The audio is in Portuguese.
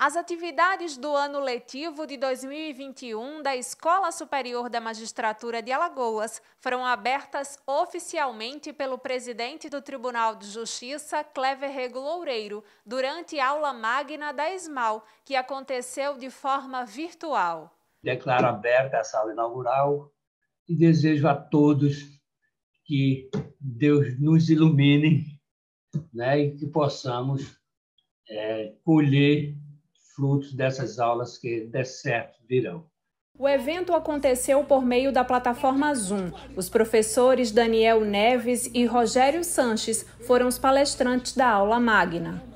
As atividades do ano letivo de 2021 da Escola Superior da Magistratura de Alagoas foram abertas oficialmente pelo presidente do Tribunal de Justiça, Clever Loureiro, durante aula magna da ESMAL, que aconteceu de forma virtual. Declaro aberta a sala inaugural e desejo a todos que Deus nos ilumine né, e que possamos é, colher frutos dessas aulas que, de certo, virão. O evento aconteceu por meio da plataforma Zoom. Os professores Daniel Neves e Rogério Sanches foram os palestrantes da aula magna.